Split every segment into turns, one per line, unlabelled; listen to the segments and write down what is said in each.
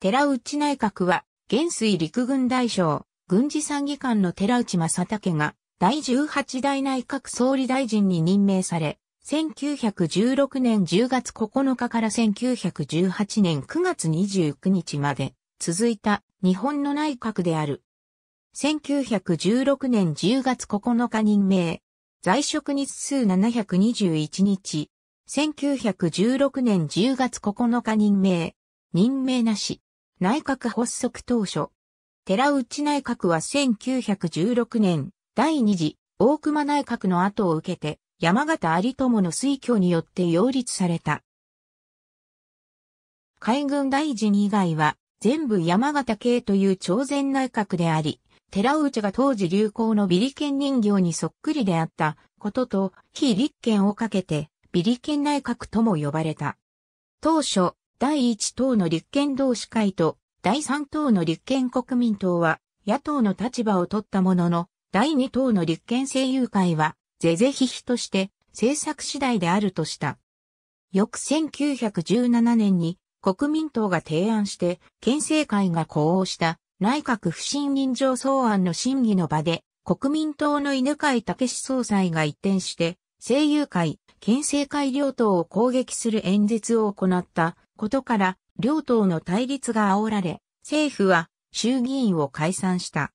寺内内閣は、元水陸軍大将、軍事参議官の寺内正武が、第18代内閣総理大臣に任命され、1916年10月9日から1918年9月29日まで続いた日本の内閣である。1916年10月9日任命。在職日数721日。1916年10月9日任命。任命なし。内閣発足当初。寺内内閣は1916年、第二次、大熊内閣の後を受けて、山形有友の推挙によって擁立された。海軍大臣以外は、全部山形系という朝鮮内閣であり、寺内が当時流行のビリケン人形にそっくりであったことと、非立憲をかけて、ビリケン内閣とも呼ばれた。当初、第1党の立憲同志会と第3党の立憲国民党は野党の立場を取ったものの、第2党の立憲政友会は、是々非ひとして政策次第であるとした。翌1917年に国民党が提案して、憲政会が呼応した内閣不信任状草案の審議の場で、国民党の犬飼武総裁が一転して、政友会、憲政会両党を攻撃する演説を行ったことから、両党の対立が煽られ、政府は衆議院を解散した。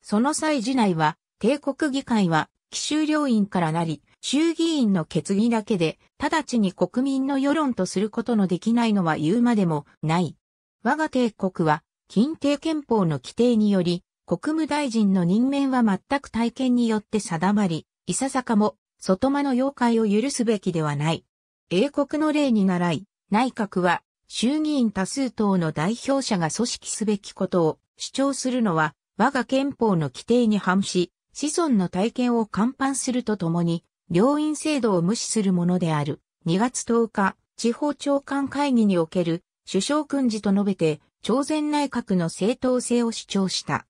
その際次内は、帝国議会は、奇襲両院からなり、衆議院の決議だけで、直ちに国民の世論とすることのできないのは言うまでもない。我が帝国は、近帝憲法の規定により、国務大臣の任免は全く体験によって定まり、いささかも、外間の妖怪を許すべきではない。英国の例に倣い、内閣は衆議院多数党の代表者が組織すべきことを主張するのは我が憲法の規定に反し、子孫の体験を看板するとともに、両院制度を無視するものである。2月10日、地方長官会議における首相訓示と述べて、朝鮮内閣の正当性を主張した。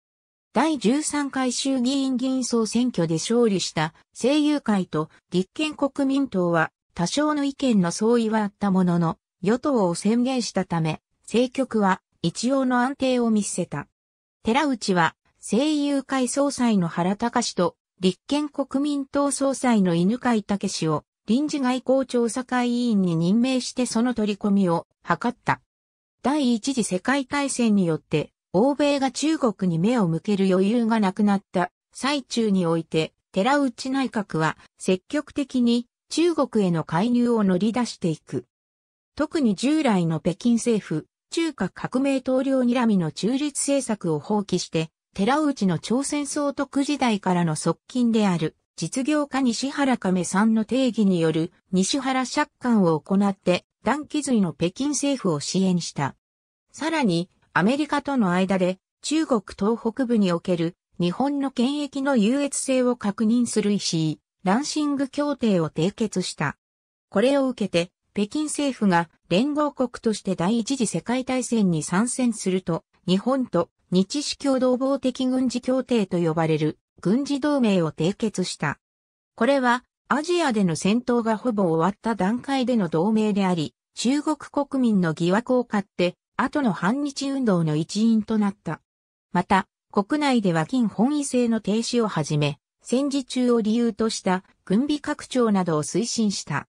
第13回衆議院議員総選挙で勝利した政友会と立憲国民党は多少の意見の相違はあったものの、与党を宣言したため、政局は一応の安定を見せた。寺内は、声優会総裁の原隆と、立憲国民党総裁の犬飼武氏を、臨時外交調査会委員に任命してその取り込みを図った。第一次世界大戦によって、欧米が中国に目を向ける余裕がなくなった最中において、寺内内閣は積極的に中国への介入を乗り出していく。特に従来の北京政府、中華革命統領睨みの中立政策を放棄して、寺内の朝鮮総督時代からの側近である、実業家西原亀さんの定義による西原借款を行って、断気髄の北京政府を支援した。さらに、アメリカとの間で、中国東北部における日本の権益の優越性を確認する石井、ランシング協定を締結した。これを受けて、北京政府が連合国として第一次世界大戦に参戦すると、日本と日支共同防的軍事協定と呼ばれる軍事同盟を締結した。これはアジアでの戦闘がほぼ終わった段階での同盟であり、中国国民の疑惑を買って、後の反日運動の一員となった。また、国内では金本位制の停止をはじめ、戦時中を理由とした軍備拡張などを推進した。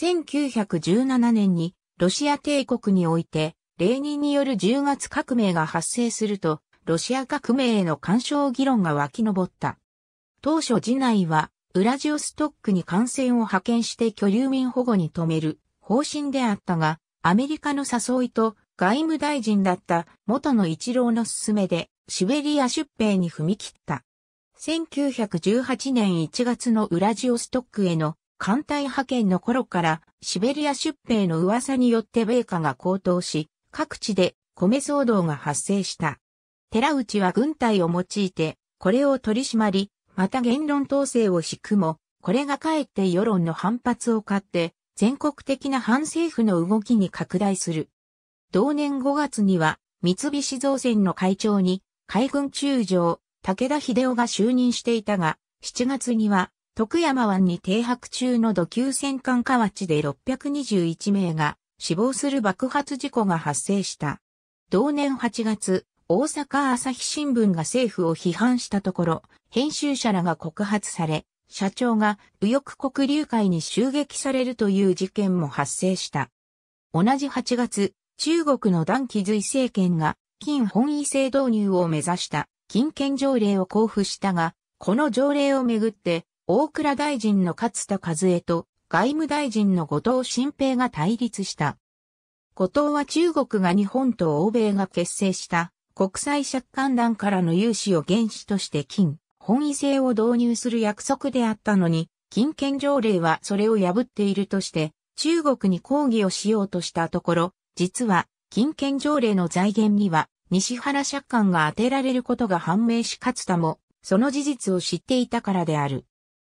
1917年にロシア帝国において、レーニンによる10月革命が発生すると、ロシア革命への干渉議論が湧き上った。当初次内は、ウラジオストックに艦船を派遣して居留民保護に止める方針であったが、アメリカの誘いと外務大臣だった元の一郎の勧めで、シベリア出兵に踏み切った。1918年1月のウラジオストックへの艦隊派遣の頃からシベリア出兵の噂によって米価が高騰し、各地で米騒動が発生した。寺内は軍隊を用いて、これを取り締まり、また言論統制を敷くも、これがかえって世論の反発を買って、全国的な反政府の動きに拡大する。同年5月には、三菱造船の会長に、海軍中将、武田秀夫が就任していたが、7月には、徳山湾に停泊中の土級戦艦河内で621名が死亡する爆発事故が発生した。同年8月、大阪朝日新聞が政府を批判したところ、編集者らが告発され、社長が右翼黒流会に襲撃されるという事件も発生した。同じ8月、中国の段気随政権が金本位制導入を目指した金券条例を交付したが、この条例をめぐって大倉大臣の勝田和恵と外務大臣の後藤新平が対立した。後藤は中国が日本と欧米が結成した国際借款団からの融資を原資として金、本位制を導入する約束であったのに、金券条例はそれを破っているとして、中国に抗議をしようとしたところ、実は、金券条例の財源には、西原借款が当てられることが判明し勝田も、その事実を知っていたからである。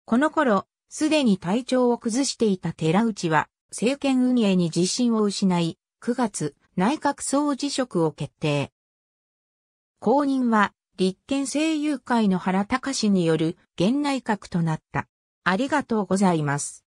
この頃、すでに体調を崩していた寺内は、政権運営に自信を失い、9月、内閣総辞職を決定。後任は、立憲政友会の原隆による現内閣となった。ありがとうございます。